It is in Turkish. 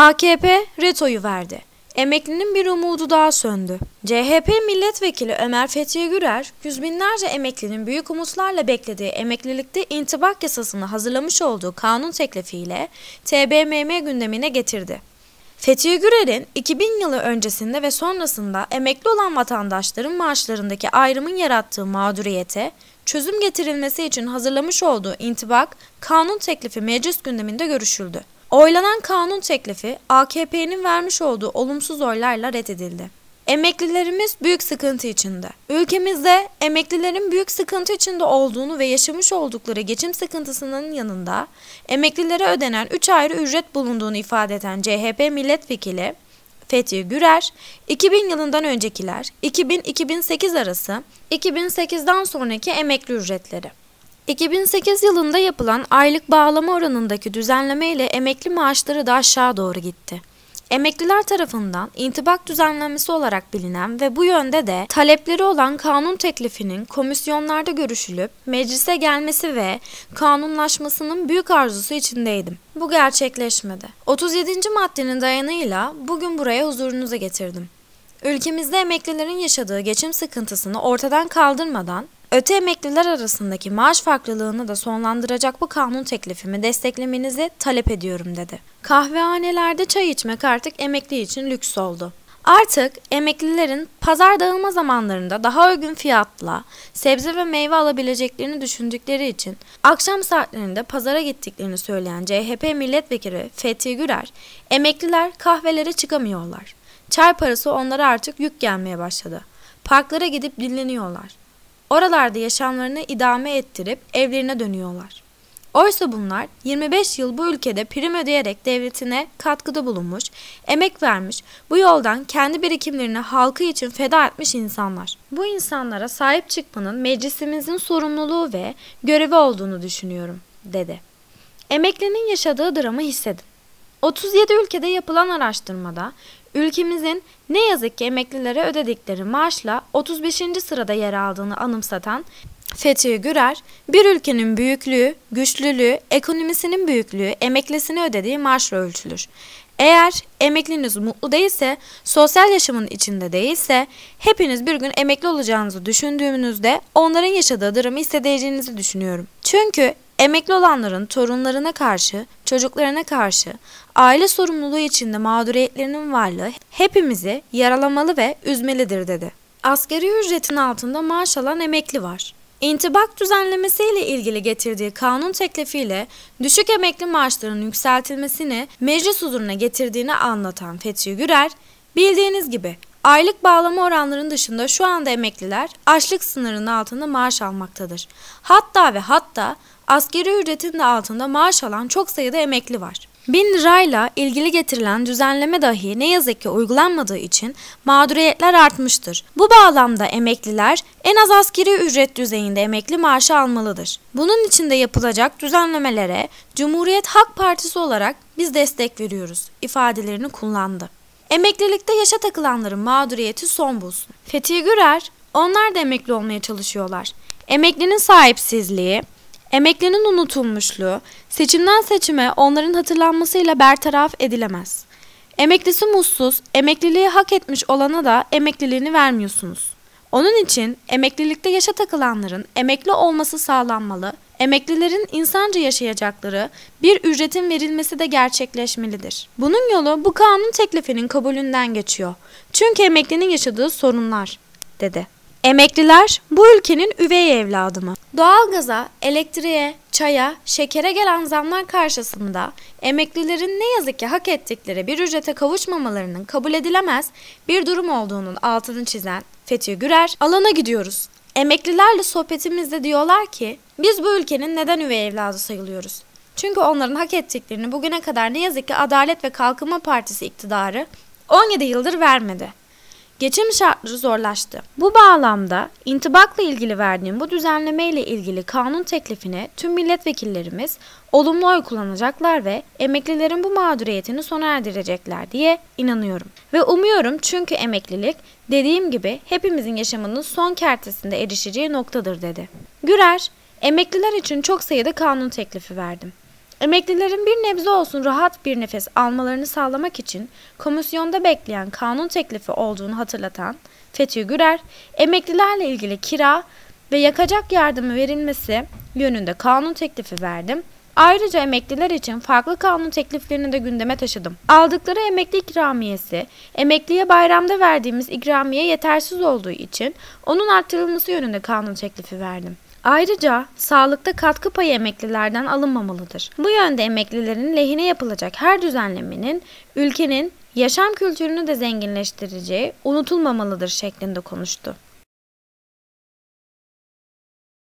AKP retoyu verdi. Emeklinin bir umudu daha söndü. CHP milletvekili Ömer Fethi Gürer, yüz binlerce emeklinin büyük umutlarla beklediği emeklilikte intibak yasasını hazırlamış olduğu kanun teklifiyle TBMM gündemine getirdi. Fethi Gürer'in 2000 yılı öncesinde ve sonrasında emekli olan vatandaşların maaşlarındaki ayrımın yarattığı mağduriyete çözüm getirilmesi için hazırlamış olduğu intibak kanun teklifi meclis gündeminde görüşüldü. Oylanan kanun teklifi AKP'nin vermiş olduğu olumsuz oylarla reddedildi. Emeklilerimiz büyük sıkıntı içinde. Ülkemizde emeklilerin büyük sıkıntı içinde olduğunu ve yaşamış oldukları geçim sıkıntısının yanında emeklilere ödenen 3 ayrı ücret bulunduğunu ifade eden CHP milletvekili Fethi Gürer, 2000 yılından öncekiler, 2000-2008 arası, 2008'den sonraki emekli ücretleri. 2008 yılında yapılan aylık bağlama oranındaki düzenleme ile emekli maaşları da aşağı doğru gitti. Emekliler tarafından intibak düzenlemesi olarak bilinen ve bu yönde de talepleri olan kanun teklifinin komisyonlarda görüşülüp meclise gelmesi ve kanunlaşmasının büyük arzusu içindeydim. Bu gerçekleşmedi. 37. maddenin dayanıyla bugün buraya huzurunuza getirdim. Ülkemizde emeklilerin yaşadığı geçim sıkıntısını ortadan kaldırmadan Öte emekliler arasındaki maaş farklılığını da sonlandıracak bu kanun teklifimi desteklemenizi talep ediyorum dedi. Kahvehanelerde çay içmek artık emekli için lüks oldu. Artık emeklilerin pazar dağılma zamanlarında daha uygun fiyatla sebze ve meyve alabileceklerini düşündükleri için akşam saatlerinde pazara gittiklerini söyleyen CHP milletvekili Fethi Gürer, emekliler kahvelere çıkamıyorlar. Çay parası onlara artık yük gelmeye başladı. Parklara gidip dinleniyorlar oralarda yaşamlarını idame ettirip evlerine dönüyorlar. Oysa bunlar 25 yıl bu ülkede prim ödeyerek devletine katkıda bulunmuş, emek vermiş, bu yoldan kendi birikimlerini halkı için feda etmiş insanlar. Bu insanlara sahip çıkmanın meclisimizin sorumluluğu ve görevi olduğunu düşünüyorum, dedi. Emeklinin yaşadığı dramı hissedin. 37 ülkede yapılan araştırmada ülkemizin ne yazık ki emeklilere ödedikleri maaşla 35. sırada yer aldığını anımsatan Fethi Gürer, bir ülkenin büyüklüğü, güçlülüğü, ekonomisinin büyüklüğü emeklisine ödediği maaşla ölçülür. Eğer emekliniz mutlu değilse, sosyal yaşamın içinde değilse, hepiniz bir gün emekli olacağınızı düşündüğünüzde onların yaşadığı dramı hissedeceğinizi düşünüyorum. Çünkü Emekli olanların torunlarına karşı, çocuklarına karşı aile sorumluluğu içinde mağduriyetlerinin varlığı hepimizi yaralamalı ve üzmelidir dedi. Asgari ücretin altında maaş alan emekli var. İntibak düzenlemesiyle ilgili getirdiği kanun teklifiyle düşük emekli maaşlarının yükseltilmesini meclis huzuruna getirdiğini anlatan Fethi Gürer, bildiğiniz gibi Aylık bağlama oranlarının dışında şu anda emekliler açlık sınırının altında maaş almaktadır. Hatta ve hatta askeri ücretin de altında maaş alan çok sayıda emekli var. Bin lirayla ilgili getirilen düzenleme dahi ne yazık ki uygulanmadığı için mağduriyetler artmıştır. Bu bağlamda emekliler en az askeri ücret düzeyinde emekli maaşı almalıdır. Bunun için de yapılacak düzenlemelere Cumhuriyet Halk Partisi olarak biz destek veriyoruz ifadelerini kullandı. Emeklilikte yaşa takılanların mağduriyeti son bulsun. Fethi Gürer, onlar da emekli olmaya çalışıyorlar. Emeklinin sahipsizliği, emeklinin unutulmuşluğu, seçimden seçime onların hatırlanmasıyla bertaraf edilemez. Emeklisi mutsuz, emekliliği hak etmiş olana da emekliliğini vermiyorsunuz. Onun için emeklilikte yaşa takılanların emekli olması sağlanmalı, emeklilerin insanca yaşayacakları bir ücretin verilmesi de gerçekleşmelidir. Bunun yolu bu kanun teklifinin kabulünden geçiyor. Çünkü emeklinin yaşadığı sorunlar, dedi. Emekliler bu ülkenin üvey evladı mı? Doğalgaza, elektriğe, çaya, şekere gelen zamlar karşısında emeklilerin ne yazık ki hak ettikleri bir ücrete kavuşmamalarının kabul edilemez bir durum olduğunun altını çizen Fethi Gürer, alana gidiyoruz. Emeklilerle sohbetimizde diyorlar ki biz bu ülkenin neden üvey evladı sayılıyoruz? Çünkü onların hak ettiklerini bugüne kadar ne yazık ki Adalet ve Kalkınma Partisi iktidarı 17 yıldır vermedi geçim şartları zorlaştı. Bu bağlamda intibakla ilgili verdiğim bu düzenleme ile ilgili kanun teklifine tüm milletvekillerimiz olumlu oy kullanacaklar ve emeklilerin bu mağduriyetini sona erdirecekler diye inanıyorum. Ve umuyorum çünkü emeklilik dediğim gibi hepimizin yaşamının son kertesinde erişeceği noktadır dedi. Gürer, emekliler için çok sayıda kanun teklifi verdim. Emeklilerin bir nebze olsun rahat bir nefes almalarını sağlamak için komisyonda bekleyen kanun teklifi olduğunu hatırlatan Fethi Gürer, emeklilerle ilgili kira ve yakacak yardımı verilmesi yönünde kanun teklifi verdim. Ayrıca emekliler için farklı kanun tekliflerini de gündeme taşıdım. Aldıkları emekli ikramiyesi, emekliye bayramda verdiğimiz ikramiye yetersiz olduğu için onun arttırılması yönünde kanun teklifi verdim. Ayrıca sağlıkta katkı payı emeklilerden alınmamalıdır. Bu yönde emeklilerin lehine yapılacak her düzenlemenin ülkenin yaşam kültürünü de zenginleştireceği unutulmamalıdır şeklinde konuştu.